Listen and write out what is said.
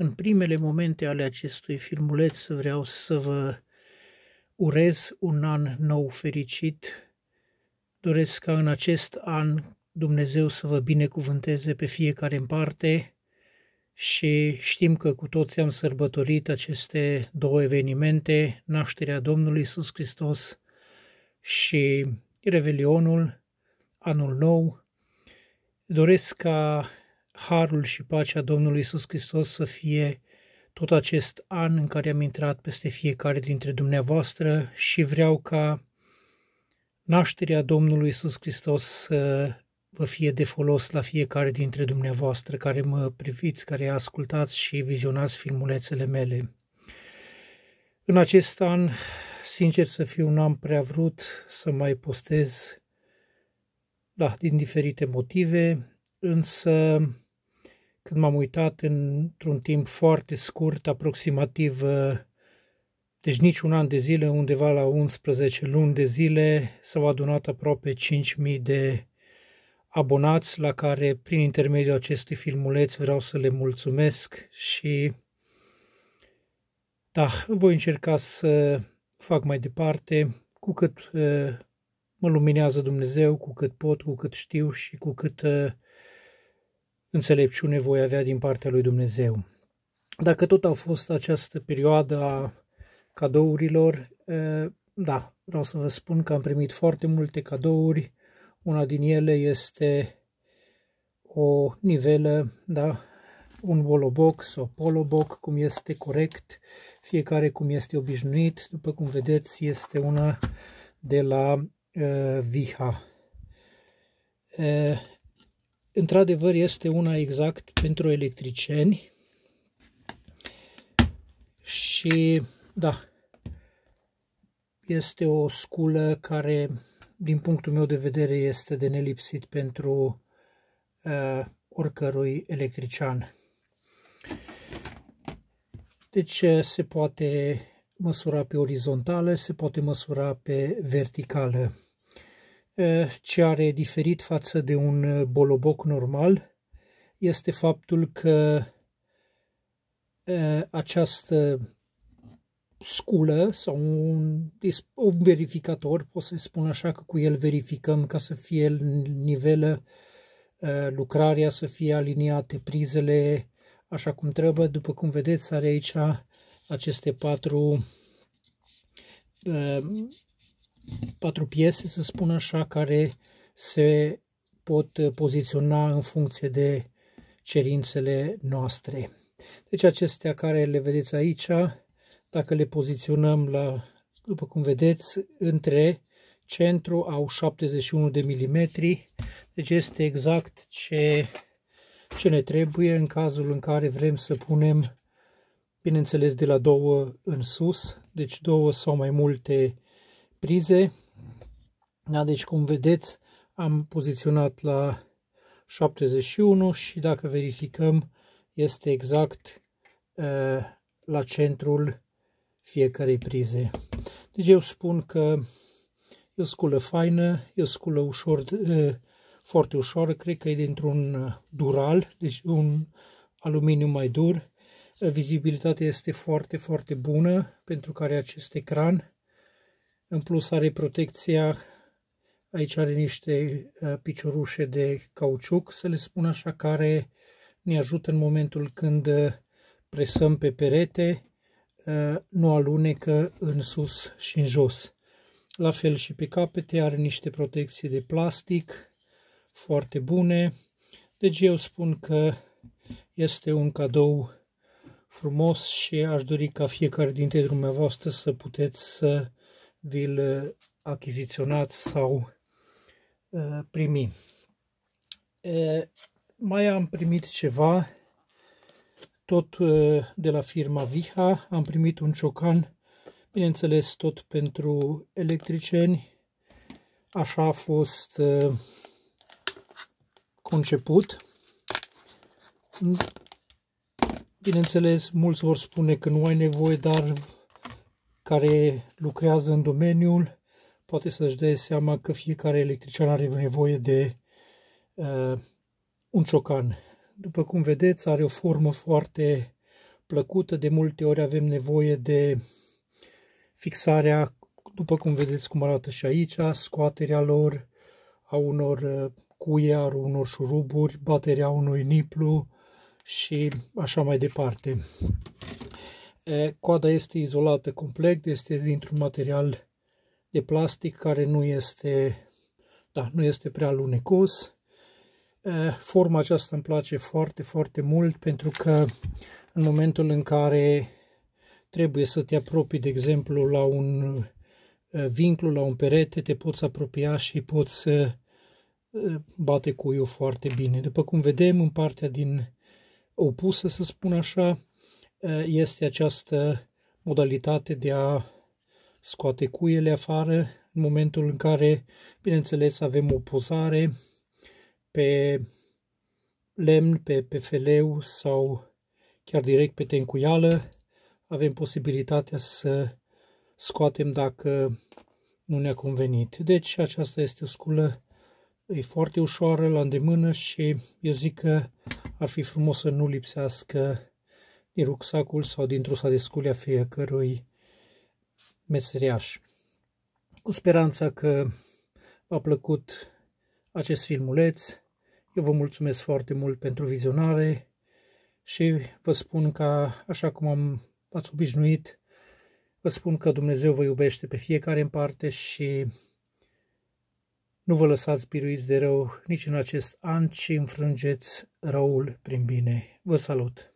În primele momente ale acestui filmuleț vreau să vă urez un an nou fericit. Doresc ca în acest an Dumnezeu să vă binecuvânteze pe fiecare în parte și știm că cu toți am sărbătorit aceste două evenimente, nașterea Domnului Iisus Hristos și Revelionul, Anul Nou. Doresc ca Harul și pacea Domnului Isus Hristos să fie tot acest an în care am intrat peste fiecare dintre dumneavoastră și vreau ca nașterea Domnului Isus Hristos să vă fie de folos la fiecare dintre dumneavoastră care mă priviți, care ascultați și vizionați filmulețele mele. În acest an, sincer să fiu, n-am prea vrut să mai postez, da, din diferite motive, însă când m-am uitat într-un timp foarte scurt, aproximativ, uh, deci nici un an de zile, undeva la 11 luni de zile, s-au adunat aproape 5.000 de abonați la care, prin intermediul acestui filmuleț, vreau să le mulțumesc și da, voi încerca să fac mai departe cu cât uh, mă luminează Dumnezeu, cu cât pot, cu cât știu și cu cât uh, înțelepciune voi avea din partea lui Dumnezeu. Dacă tot a fost această perioadă a cadourilor, da, vreau să vă spun că am primit foarte multe cadouri. Una din ele este o nivelă, da, un boloboc sau poloboc, cum este corect, fiecare cum este obișnuit. După cum vedeți, este una de la uh, Viha. Uh, într-adevăr este una exact pentru electricieni și da, este o sculă care din punctul meu de vedere este de nelipsit pentru uh, oricărui electrician. Deci uh, se poate măsura pe orizontală, se poate măsura pe verticală ce are diferit față de un boloboc normal este faptul că această sculă sau un, un verificator, pot să spun așa că cu el verificăm ca să fie nivelă lucrarea, să fie aliniate prizele așa cum trebuie. După cum vedeți are aici aceste patru patru piese, să spun așa, care se pot poziționa în funcție de cerințele noastre. Deci acestea care le vedeți aici, dacă le poziționăm la, după cum vedeți, între centru au 71 de milimetri, deci este exact ce, ce ne trebuie în cazul în care vrem să punem, bineînțeles, de la două în sus, deci două sau mai multe prize. Da, deci, cum vedeți, am poziționat la 71 și dacă verificăm, este exact uh, la centrul fiecarei prize. Deci eu spun că e o sculă faină, e o sculă ușor, uh, foarte ușoară, cred că e dintr-un dural, deci un aluminiu mai dur. Vizibilitatea este foarte, foarte bună pentru care acest ecran. În plus are protecția, aici are niște uh, piciorușe de cauciuc, să le spun așa, care ne ajută în momentul când uh, presăm pe perete, uh, nu alunecă în sus și în jos. La fel și pe capete are niște protecții de plastic foarte bune. Deci eu spun că este un cadou frumos și aș dori ca fiecare dintre dumneavoastră să puteți să vi-l uh, achiziționați sau uh, primi. Uh, mai am primit ceva, tot de la firma Viha, am primit un ciocan, bineînțeles tot pentru electricieni, așa a fost conceput. Bineînțeles, mulți vor spune că nu ai nevoie, dar care lucrează în domeniul poate să-și dea seama că fiecare electrician are nevoie de uh, un ciocan. După cum vedeți, are o formă foarte plăcută. De multe ori avem nevoie de fixarea, după cum vedeți cum arată și aici, scoaterea lor, a unor uh, cuie, a unor șuruburi, bateria unui niplu și așa mai departe. Coada este izolată complet, este dintr-un material de plastic care nu este, da, nu este prea lunecos. Forma aceasta îmi place foarte, foarte mult pentru că în momentul în care trebuie să te apropii, de exemplu, la un vinclu, la un perete, te poți apropia și poți să bate cuiul foarte bine. După cum vedem, în partea din opusă, să spun așa, este această modalitate de a scoate cuiele afară în momentul în care, bineînțeles, avem o pozare pe lemn, pe, pe sau chiar direct pe tencuială. Avem posibilitatea să scoatem dacă nu ne-a convenit. Deci aceasta este o sculă, e foarte ușoară la îndemână și eu zic că ar fi frumos să nu lipsească din rucsacul sau din trusa de sculea fiecărui meseriaș. Cu speranța că v-a plăcut acest filmuleț, eu vă mulțumesc foarte mult pentru vizionare și vă spun că, așa cum am, ați obișnuit, vă spun că Dumnezeu vă iubește pe fiecare în parte și nu vă lăsați biruiți de rău nici în acest an, ci înfrângeți răul prin bine. Vă salut!